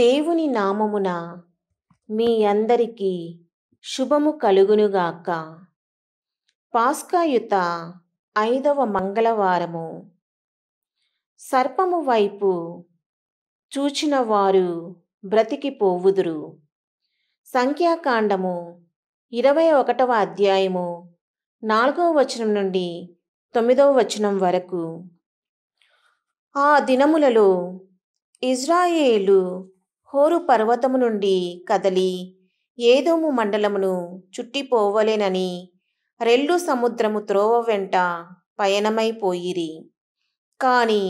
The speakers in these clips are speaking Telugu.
దేవుని నామమున మీ అందరికీ శుభము కలుగునుగాక పాస్కాయుత ఐదవ మంగళవారము సర్పము వైపు చూచిన వారు బ్రతికిపోవుదురు సంఖ్యాకాండము ఇరవై ఒకటవ అధ్యాయము నాలుగవ వచనం నుండి తొమ్మిదవ వచనం వరకు ఆ దినములలో ఇజ్రాయేలు హోరు పర్వతము నుండి కదలి ఏదోము మండలమును చుట్టిపోవలేనని రెల్లు సముద్రము త్రోవ వెంట పయనమైపోయిరి కాని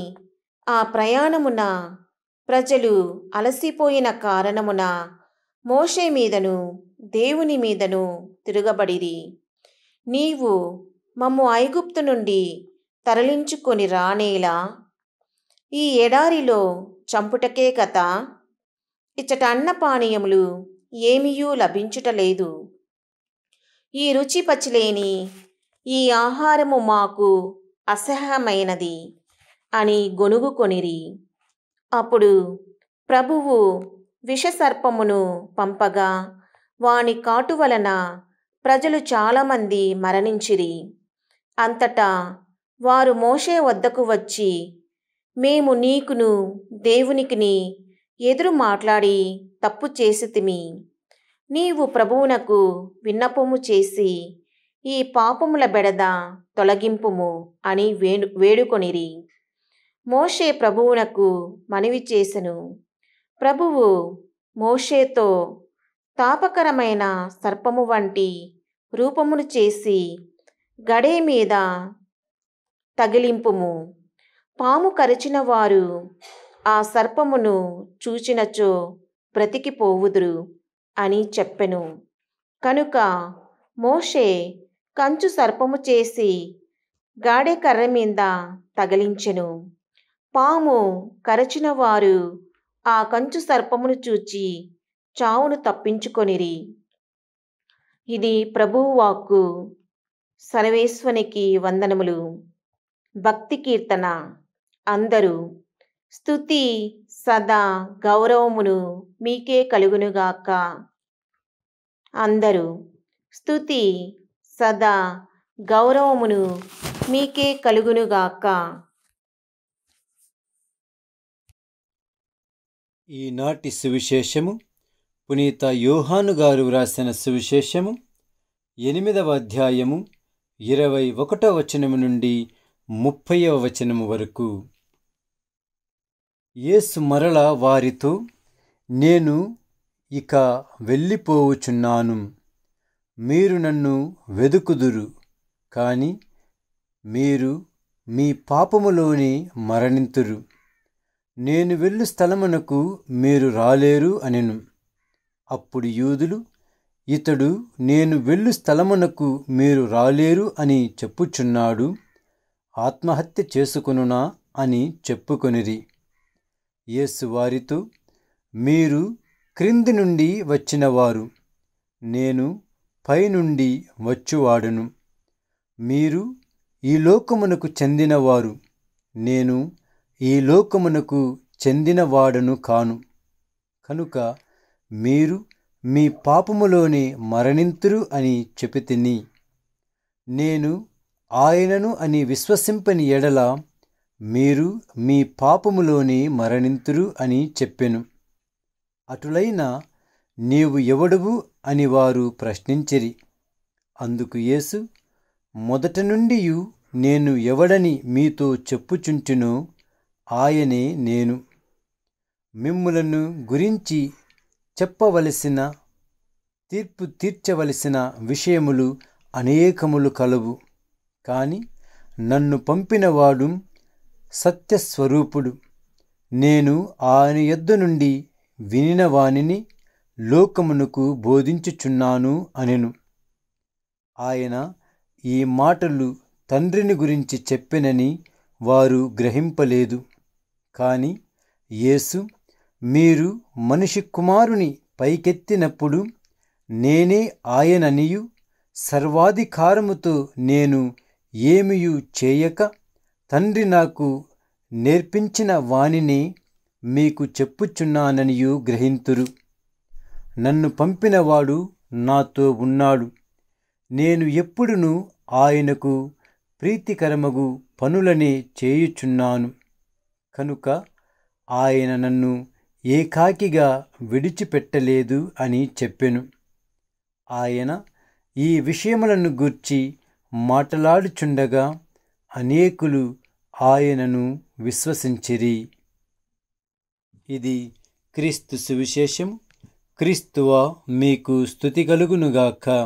ఆ ప్రయాణమున ప్రజలు అలసిపోయిన కారణమున మోషే మీదను దేవుని మీదను తిరగబడిరి నీవు మమ్ము ఐగుప్తు నుండి తరలించుకొని రానేలా ఈ ఎడారిలో చంపుటకే కథ ఇచ్చట అన్న పానీయములు ఏమీయూ లభించుటలేదు ఈ రుచి పచ్చిలేని ఈ ఆహారము మాకు అసహ్యమైనది అని గొనుగుకొనిరి అప్పుడు ప్రభువు విషసర్పమును పంపగా వాని కాటు వలన ప్రజలు చాలామంది మరణించిరి అంతటా వారు మోషే వద్దకు వచ్చి మేము నీకును దేవునికిని ఎదురు మాట్లాడి తప్పు చేసితిమి నీవు ప్రభువునకు విన్నపము చేసి ఈ పాపముల బెడద తొలగింపుము అని వేడు వేడుకొనిరి మోషే ప్రభువునకు మనవి చేసెను ప్రభువు మోషేతో తాపకరమైన సర్పము వంటి రూపమును చేసి గడే మీద తగిలింపుము పాము కరిచిన వారు ఆ సర్పమును చూచినచో బ్రతికిపోవుదురు అని చెప్పెను కనుక మోషే కంచు సర్పము చేసి గాడే కర్ర మీద తగిలించెను పాము కరచిన వారు ఆ కంచు సర్పమును చూచి చావును తప్పించుకొనిరి ఇది ప్రభువాక్కు వాక్కు సర్వేశ్వనికి వందనములు భక్తి కీర్తన అందరూ స్థుతి సదా గౌరవమును మీకే కలుగునుగాక అందరూ స్థుతి సదా గౌరవమును మీకే కలుగునుగాక ఈనాటి సువిశేషము పునీత యోహాను గారు వ్రాసిన సువిశేషము ఎనిమిదవ అధ్యాయము ఇరవై ఒకటవ వచనము నుండి ముప్పైవ వచనము వరకు యేసు మరల వారితో నేను ఇక వెళ్ళిపోవుచున్నాను మీరు నన్ను వెదుకుదురు కానీ మీరు మీ పాపములోని మరణింతురు నేను వెళ్ళు స్థలమునకు మీరు రాలేరు అనెను అప్పుడు యూదులు ఇతడు నేను వెళ్ళు స్థలమునకు మీరు రాలేరు అని చెప్పుచున్నాడు ఆత్మహత్య చేసుకొనునా అని చెప్పుకొనిరి యేసు వారితో మీరు క్రింది నుండి వచ్చినవారు నేను పైనుండి వచ్చువాడను మీరు ఈ లోకమునకు చెందినవారు నేను ఈ లోకమునకు చెందినవాడను కాను కనుక మీరు మీ పాపములోనే మరణింతురు అని చెపితిని నేను ఆయనను అని విశ్వసింపని ఎడల మీరు మీ పాపములోనే మరణింతురు అని చెప్పెను అటులైన నీవు ఎవడువు అని వారు ప్రశ్నించిరి అందుకు యేసు మొదట నుండి నేను ఎవడని మీతో చెప్పుచుంటును ఆయనే నేను మిమ్ములను గురించి చెప్పవలసిన తీర్పు తీర్చవలసిన విషయములు అనేకములు కలవు కాని నన్ను పంపినవాడు సత్యస్వరూపుడు నేను ఆయన యొద్ద నుండి వినిన వానిని లోకమునకు బోధించుచున్నాను అనెను ఆయన ఈ మాటలు తండ్రిని గురించి చెప్పినని వారు గ్రహింపలేదు కానీ యేసు మీరు మనిషి కుమారుని పైకెత్తినప్పుడు నేనే ఆయననియు సర్వాధికారముతో నేను ఏమియు చేయక తండ్రి నాకు నేర్పించిన వాణిని మీకు చెప్పుచున్నాననియు గ్రహింతురు నన్ను పంపినవాడు నాతో ఉన్నాడు నేను ఎప్పుడును ఆయనకు ప్రీతికరమగు పనులనే చేయుచున్నాను కనుక ఆయన నన్ను ఏకాకిగా విడిచిపెట్టలేదు అని చెప్పెను ఆయన ఈ విషయములను గూర్చి మాట్లాడుచుండగా అనేకులు ఆయనను విశ్వసించిరి ఇది క్రీస్తు సువిశేషం క్రీస్తువ మీకు స్థుతి కలుగునుగాక